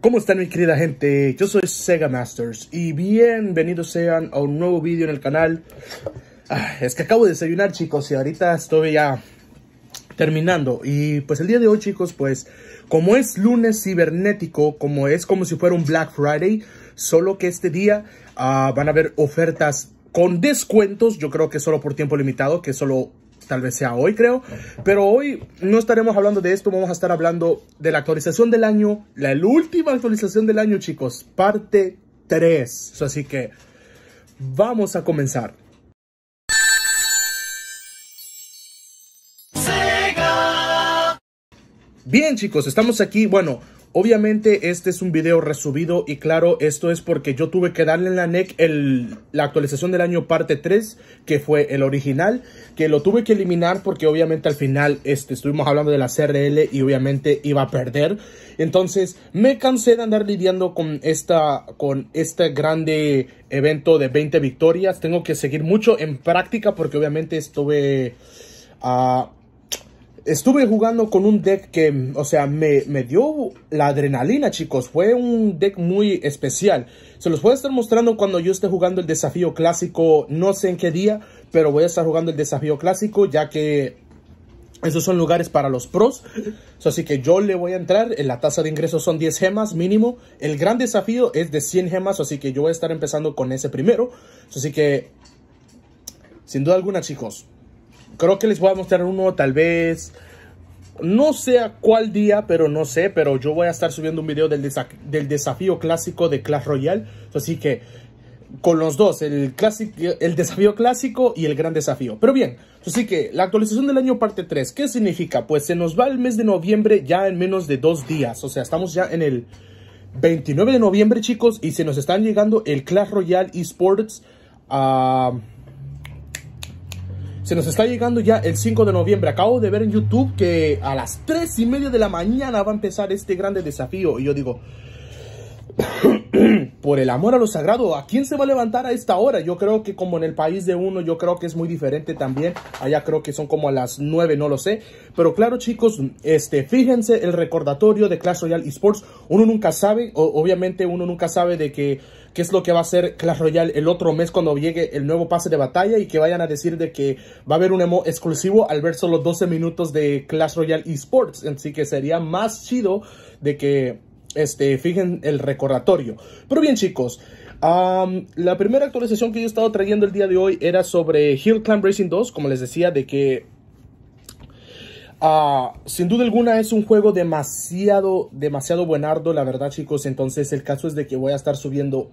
¿Cómo están mi querida gente? Yo soy Sega Masters y bienvenidos sean a un nuevo vídeo en el canal. Ah, es que acabo de desayunar chicos y ahorita estoy ya terminando. Y pues el día de hoy chicos, pues como es lunes cibernético, como es como si fuera un Black Friday, solo que este día ah, van a haber ofertas con descuentos, yo creo que solo por tiempo limitado, que solo tal vez sea hoy, creo. Pero hoy no estaremos hablando de esto, vamos a estar hablando de la actualización del año, la última actualización del año, chicos, parte 3. Así que vamos a comenzar. Bien chicos, estamos aquí, bueno, Obviamente este es un video resubido y claro, esto es porque yo tuve que darle en la NEC el, la actualización del año parte 3, que fue el original, que lo tuve que eliminar porque obviamente al final este, estuvimos hablando de la CRL y obviamente iba a perder. Entonces me cansé de andar lidiando con, esta, con este grande evento de 20 victorias. Tengo que seguir mucho en práctica porque obviamente estuve... a ah, estuve jugando con un deck que, o sea, me, dio la adrenalina, chicos. Fue un deck muy especial. Se los voy a estar mostrando cuando yo esté jugando el desafío clásico, no sé en qué día, pero voy a estar jugando el desafío clásico, ya que esos son lugares para los pros. Así que yo le voy a entrar. Eh, la tasa de ingresos son 10 gemas mínimo. El gran desafío es de 100 gemas, así que yo voy a estar empezando con ese primero. Así que, sin duda alguna, chicos, Creo que les voy a mostrar uno tal vez... No sé a cuál día, pero no sé, pero yo voy a estar subiendo un video del, desafío clásico de Clash Royale. Así que con los dos, el, clásico, el desafío clásico y el gran desafío. Pero bien, así que la actualización del año parte 3, ¿qué significa? Pues se nos va el mes de noviembre ya en menos de dos días, o sea, estamos ya en el 29 de noviembre, chicos, y se nos están llegando el Clash Royale Esports a... Ah, se nos está llegando ya el 5 de noviembre. Acabo de ver en YouTube que a las 3 y media de la mañana va a empezar este grande desafío. Y yo digo, por el amor a lo sagrado, ¿a quién se va a levantar a esta hora? Yo creo que como en el país de uno, yo creo que es muy diferente también. Allá creo que son como a las 9, no lo sé. Pero claro, chicos, este, fíjense el recordatorio de Clash Royale Esports. Uno nunca sabe, obviamente uno nunca sabe de qué es lo que va a hacer Clash Royale el otro mes cuando llegue el nuevo pase de batalla y que vayan a decir de que va a haber un emo exclusivo al ver solo 12 minutos de Clash Royale Esports. Así que sería más chido de que este, fijen el recordatorio. Pero bien chicos, la primera actualización que yo he estado trayendo el día de hoy era sobre Hill Climb Racing 2, como les decía, de que ah, sin duda alguna es un juego demasiado, demasiado buenardo, la verdad chicos. Entonces el caso es de que voy a estar subiendo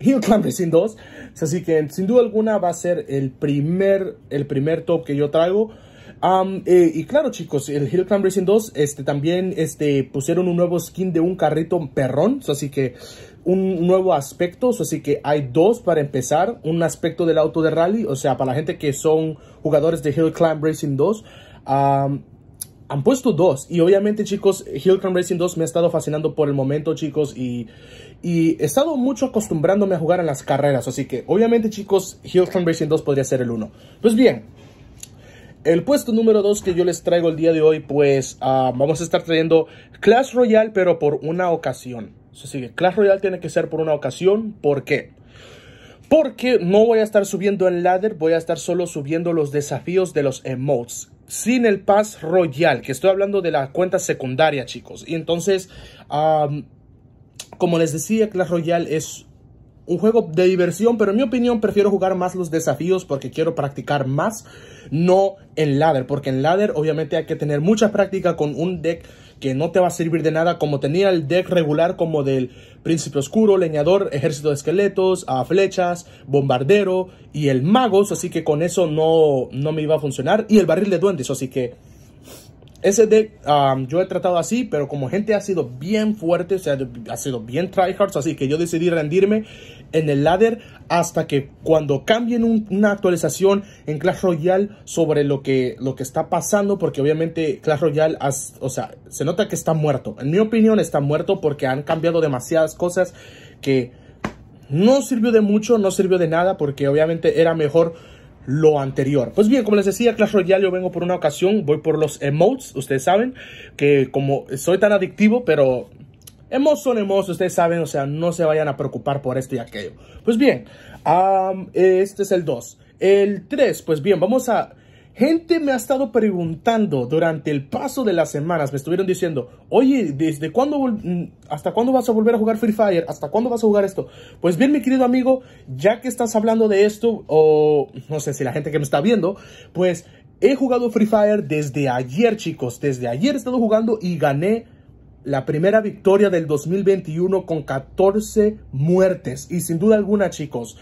Hill Climb Racing 2. Así que sin duda alguna va a ser el primer, el primer top que yo traigo. Eh, y claro, chicos, el Hill Climb Racing 2 este, también este, pusieron un nuevo skin de un carrito perrón, así que un nuevo aspecto, así que hay dos para empezar, un aspecto del auto de rally, o sea, para la gente que son jugadores de Hill Climb Racing 2, han puesto dos. Y obviamente, chicos, Hill Climb Racing 2 me ha estado fascinando por el momento, chicos. Y, y he estado mucho acostumbrándome a jugar en las carreras. Así que, obviamente, chicos, Hill Climb Racing 2 podría ser el uno. Pues bien, el puesto número 2 que yo les traigo el día de hoy, pues ah, vamos a estar trayendo Clash Royale, pero por una ocasión. Se sigue, Clash Royale tiene que ser por una ocasión. ¿Por qué? Porque no voy a estar subiendo en ladder, voy a estar solo subiendo los desafíos de los emotes. Sin el Pass Royal, que estoy hablando de la cuenta secundaria, chicos. Y entonces, como les decía, Clash Royale es un juego de diversión, pero en mi opinión prefiero jugar más los desafíos porque quiero practicar más, no en ladder, porque en ladder obviamente hay que tener mucha práctica con un deck que no te va a servir de nada, como tenía el deck regular como del príncipe oscuro, leñador, ejército de esqueletos, a flechas, bombardero y el magos, así que con eso no, no me iba a funcionar, y el barril de duendes, así que ese deck um, yo he tratado así, pero como gente ha sido bien fuerte, o sea, ha sido bien tryhard así que yo decidí rendirme en el ladder hasta que cuando cambien una actualización en Clash Royale sobre lo que, lo que está pasando, porque obviamente Clash Royale, o sea, se nota que está muerto. En mi opinión está muerto porque han cambiado demasiadas cosas que no sirvió de mucho, no sirvió de nada, porque obviamente era mejor lo anterior. Pues bien, como les decía, Clash Royale yo vengo por una ocasión, voy por los emotes, ustedes saben que como soy tan adictivo, pero emotes son emotes, ustedes saben, o sea, no se vayan a preocupar por esto y aquello. Pues bien, este es el 2. El 3, pues bien, vamos a... Gente me ha estado preguntando durante el paso de las semanas, me estuvieron diciendo, oye, ¿desde cuándo, mm, hasta cuándo vas a volver a jugar Free Fire? ¿Hasta cuándo vas a jugar esto? Pues bien, mi querido amigo, ya que estás hablando de esto, o no sé si la gente que me está viendo, pues he jugado Free Fire desde ayer, chicos, desde ayer he estado jugando y gané la primera victoria del 2021 con 14 muertes. Y sin duda alguna, chicos,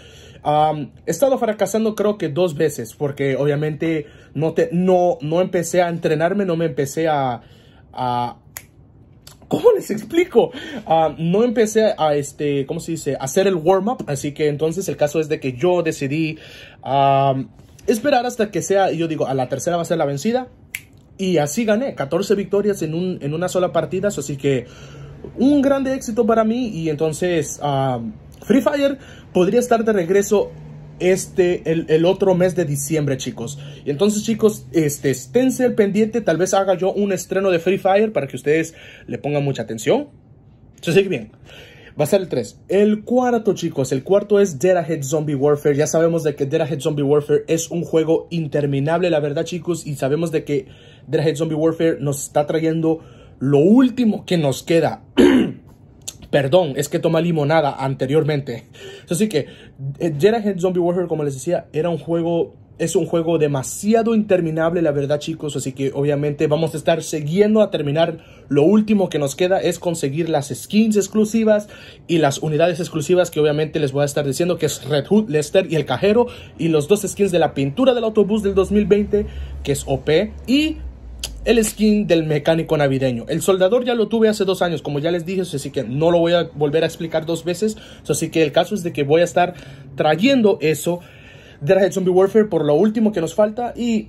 he estado fracasando creo que dos veces porque obviamente no, te, no, no empecé a entrenarme, no me empecé a... ¿Cómo les explico? no empecé a, este, ¿cómo se dice? hacer el warm-up. Así que entonces el caso es de que yo decidí esperar hasta que sea, yo digo, a la tercera va a ser la vencida. Y así gané, 14 victorias en, un, en una sola partida. Así que un grande éxito para mí y entonces... Free Fire podría estar de regreso este, el, otro mes de diciembre, chicos. Y entonces, chicos, este, esténse al pendiente. Tal vez haga yo un estreno de Free Fire para que ustedes le pongan mucha atención. Se sigue bien. Va a ser el 3. El cuarto, chicos. El cuarto es Dead Zombie Warfare. Ya sabemos de que Dead Zombie Warfare es un juego interminable, la verdad, chicos. Y sabemos de que Dead Zombie Warfare nos está trayendo lo último que nos queda Perdón, es que toma limonada anteriormente. Así que eh, Jedi Head Zombie Warfare, como les decía, era un juego es un juego demasiado interminable, la verdad, chicos. Así que obviamente vamos a estar siguiendo a terminar. Lo último que nos queda es conseguir las skins exclusivas y las unidades exclusivas que obviamente les voy a estar diciendo que es Red Hood, Lester y el cajero. Y los dos skins de la pintura del autobús del 2020, que es OP. Y el skin del mecánico navideño. El soldador ya lo tuve hace dos años, como ya les dije, así que no lo voy a volver a explicar dos veces. Así que el caso es de que voy a estar trayendo eso de Zombie Warfare por lo último que nos falta y...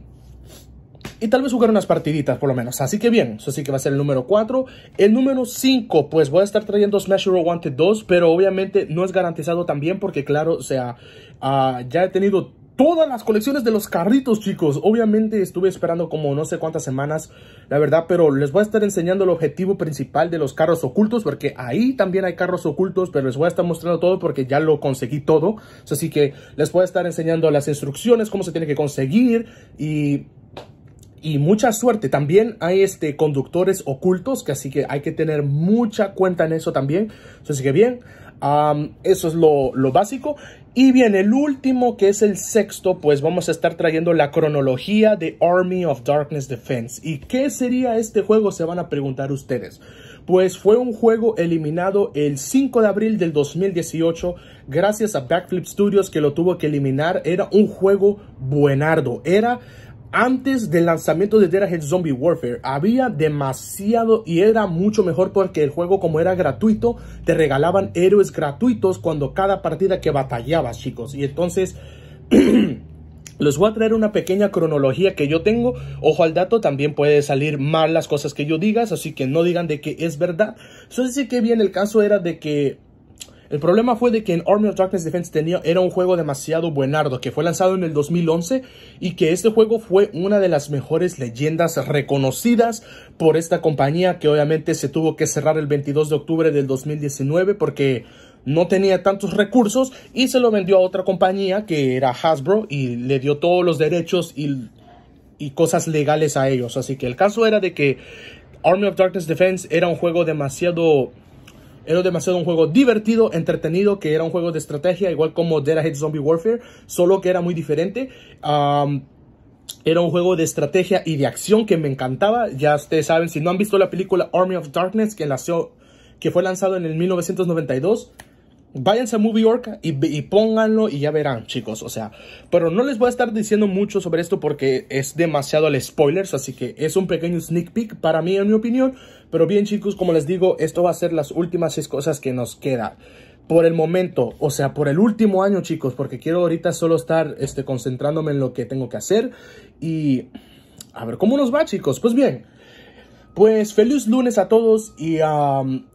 Y tal vez jugar unas partiditas por lo menos. Así que bien, eso sí que va a ser el número 4. El número 5, pues voy a estar trayendo Smash Hero Wanted 2, pero obviamente no es garantizado también porque claro, o sea, ah, ya he tenido todas las colecciones de los carritos, chicos. Obviamente estuve esperando como no sé cuántas semanas, la verdad, pero les voy a estar enseñando el objetivo principal de los carros ocultos, porque ahí también hay carros ocultos, pero les voy a estar mostrando todo porque ya lo conseguí todo. Así que les voy a estar enseñando las instrucciones, cómo se tiene que conseguir y y mucha suerte. También hay este, conductores ocultos, que así que hay que tener mucha cuenta en eso también. Así que bien, eso es lo, lo, básico. Y bien, el último que es el sexto, pues vamos a estar trayendo la cronología de Army of Darkness Defense. ¿Y qué sería este juego? Se van a preguntar ustedes. Pues fue un juego eliminado el 5 de abril del 2018 gracias a Backflip Studios que lo tuvo que eliminar. Era un juego buenardo. Era antes del lanzamiento de Dead Zombie Warfare había demasiado y era mucho mejor porque el juego como era gratuito te regalaban héroes gratuitos cuando cada partida que batallabas chicos y entonces Les voy a traer una pequeña cronología que yo tengo. Ojo al dato, también puede salir mal las cosas que yo digas, así que no digan de que es verdad. Entonces sí que bien, el caso era de que el problema fue de que en Army of Darkness Defense tenía, era un juego demasiado buenardo, que fue lanzado en el 2011 y que este juego fue una de las mejores leyendas reconocidas por esta compañía que obviamente se tuvo que cerrar el 22 de octubre del 2019 porque no tenía tantos recursos y se lo vendió a otra compañía que era Hasbro y le dio todos los derechos y, y cosas legales a ellos. Así que el caso era de que Army of Darkness Defense era un juego demasiado era demasiado un juego divertido, entretenido, que era un juego de estrategia, igual como Dead Ahead Zombie Warfare, solo que era muy diferente. era un juego de estrategia y de acción que me encantaba. Ya ustedes saben, si no han visto la película Army of Darkness, que, nació, que fue lanzado en el 1992, váyanse a Movie Orca y, pónganlo y ya verán, chicos. O sea, pero no les voy a estar diciendo mucho sobre esto porque es demasiado el spoilers, así que es un pequeño sneak peek para mí, en mi opinión. Pero bien, chicos, como les digo, esto va a ser las últimas seis cosas que nos queda Por el momento, o sea, por el último año, chicos, porque quiero ahorita solo estar este, concentrándome en lo que tengo que hacer y a ver cómo nos va, chicos. Pues bien, pues feliz lunes a todos y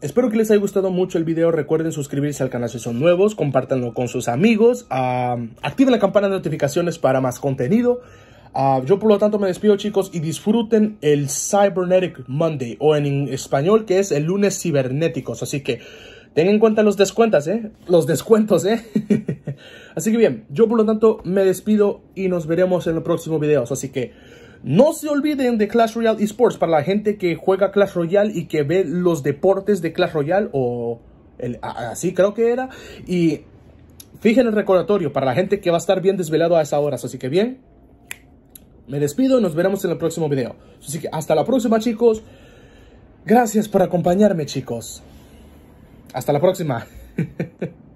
espero que les haya gustado mucho el video. Recuerden suscribirse al canal si son nuevos, compártanlo con sus amigos, activen la campana de notificaciones para más contenido. Ah, yo por lo tanto me despido chicos y disfruten el Cybernetic Monday o en español que es el lunes cibernéticos. Así que tengan en cuenta los descuentos, ¿eh? Los descuentos, ¿eh? Así que bien, yo por lo tanto me despido y nos veremos en el próximo video. Así que... No se olviden de Clash Royale Esports para la gente que juega Clash Royale y que ve los deportes de Clash Royale o el, así creo que era. Y fijen el recordatorio para la gente que va a estar bien desvelado a esas horas. Así que bien, me despido y nos veremos en el próximo video. Así que hasta la próxima chicos. Gracias por acompañarme chicos. Hasta la próxima.